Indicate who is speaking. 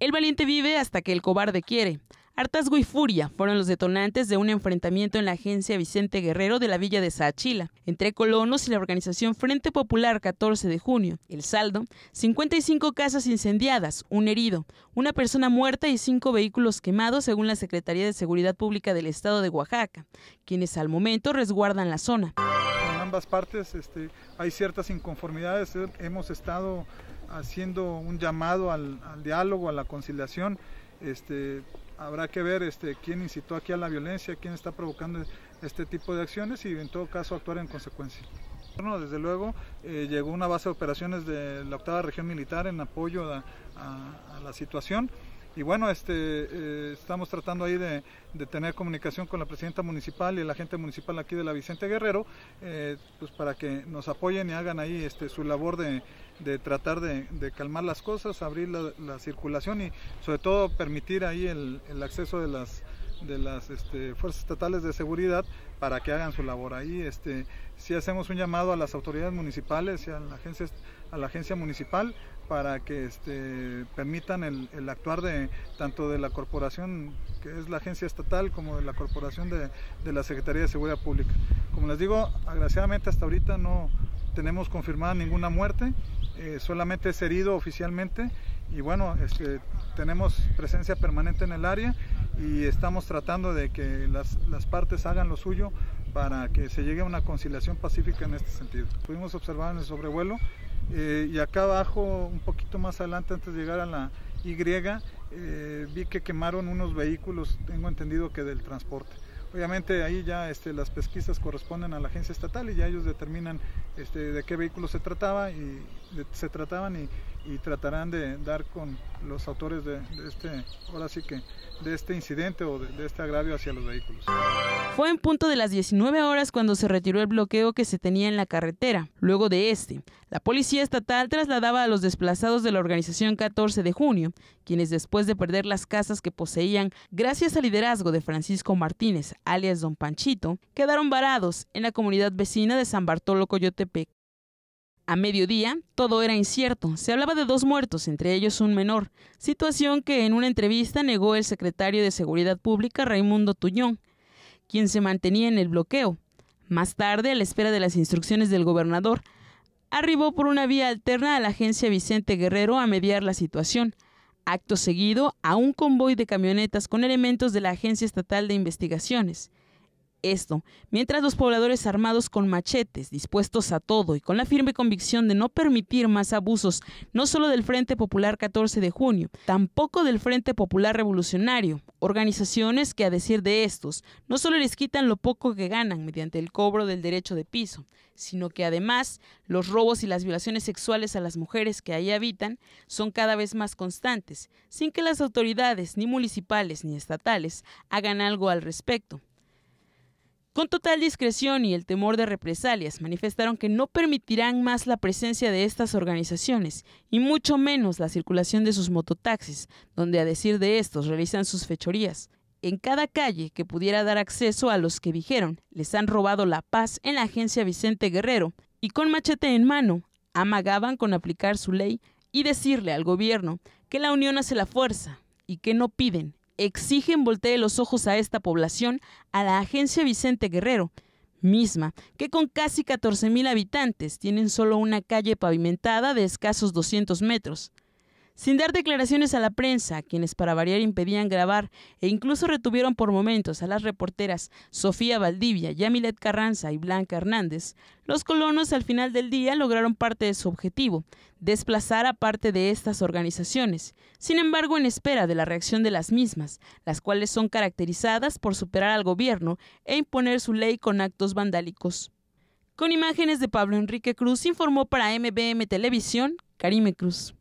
Speaker 1: El valiente vive hasta que el cobarde quiere. Hartazgo y furia fueron los detonantes de un enfrentamiento en la agencia Vicente Guerrero de la villa de Saachila, entre colonos y la organización Frente Popular 14 de junio. El saldo, 55 casas incendiadas, un herido, una persona muerta y cinco vehículos quemados según la Secretaría de Seguridad Pública del Estado de Oaxaca, quienes al momento resguardan la zona
Speaker 2: ambas partes este, hay ciertas inconformidades. Hemos estado haciendo un llamado al, diálogo, a la conciliación. Este, habrá que ver este, quién incitó aquí a la violencia, quién está provocando este tipo de acciones y en todo caso actuar en consecuencia. Bueno, desde luego eh, llegó una base de operaciones de la octava región militar en apoyo a la situación y bueno, este, eh, estamos tratando ahí de, tener comunicación con la presidenta municipal y la agente municipal aquí de la Vicente Guerrero, eh, pues para que nos apoyen y hagan ahí este, su labor de, tratar de, calmar las cosas, abrir la, circulación y sobre todo permitir ahí el, acceso de las de las este, fuerzas estatales de seguridad para que hagan su labor ahí. Este, si hacemos un llamado a las autoridades municipales y la agencia, a la agencia municipal para que este, permitan el, actuar de tanto de la corporación que es la agencia estatal como de la corporación de, la Secretaría de Seguridad Pública. Como les digo, agraciadamente hasta ahorita no tenemos confirmada ninguna muerte, eh, solamente es herido oficialmente y bueno, este, tenemos presencia permanente en el área y estamos tratando de que las, las partes hagan lo suyo para que se llegue a una conciliación pacífica en este sentido. Pudimos observar en el sobrevuelo eh, y acá abajo, un poquito más adelante, antes de llegar a la Y, eh, vi que quemaron unos vehículos, tengo entendido que del transporte. Obviamente ahí ya este, las pesquisas corresponden a la agencia estatal y ya ellos determinan este, de qué vehículos se trataba y se trataban y, y tratarán de dar con los autores de, este, ahora sí que, de este incidente o de, de este agravio hacia los vehículos.
Speaker 1: Fue en punto de las 19 horas cuando se retiró el bloqueo que se tenía en la carretera. Luego de este, la policía estatal trasladaba a los desplazados de la organización 14 de junio, quienes después de perder las casas que poseían gracias al liderazgo de Francisco Martínez, alias Don Panchito, quedaron varados en la comunidad vecina de San Bartolo Coyotepec. A mediodía, todo era incierto. Se hablaba de dos muertos, entre ellos un menor, situación que en una entrevista negó el secretario de Seguridad Pública Raimundo Tuñón, quien se mantenía en el bloqueo. Más tarde, a la espera de las instrucciones del gobernador, arribó por una vía alterna a la agencia Vicente Guerrero a mediar la situación. Acto seguido, a un convoy de camionetas con elementos de la Agencia Estatal de Investigaciones. Esto, mientras los pobladores armados con machetes, dispuestos a todo y con la firme convicción de no permitir más abusos, no solo del Frente Popular 14 de junio, tampoco del Frente Popular Revolucionario, organizaciones que a decir de estos, no solo les quitan lo poco que ganan mediante el cobro del derecho de piso, sino que además los robos y las violaciones sexuales a las mujeres que ahí habitan son cada vez más constantes, sin que las autoridades, ni municipales ni estatales, hagan algo al respecto. Con total discreción y el temor de represalias, manifestaron que no permitirán más la presencia de estas organizaciones y mucho menos la circulación de sus mototaxis, donde a decir de estos realizan sus fechorías. En cada calle que pudiera dar acceso a los que dijeron les han robado la paz en la agencia Vicente Guerrero y con machete en mano amagaban con aplicar su ley y decirle al gobierno que la unión hace la fuerza y que no piden exigen voltee los ojos a esta población, a la agencia Vicente Guerrero, misma, que con casi 14.000 habitantes tienen solo una calle pavimentada de escasos 200 metros sin dar declaraciones a la prensa, quienes para variar impedían grabar e incluso retuvieron por momentos a las reporteras Sofía Valdivia, Yamilet Carranza y Blanca Hernández, los colonos al final del día lograron parte de su objetivo, desplazar a parte de estas organizaciones, sin embargo en espera de la reacción de las mismas, las cuales son caracterizadas por superar al gobierno e imponer su ley con actos vandálicos. Con imágenes de Pablo Enrique Cruz informó para MBM Televisión, Karime Cruz.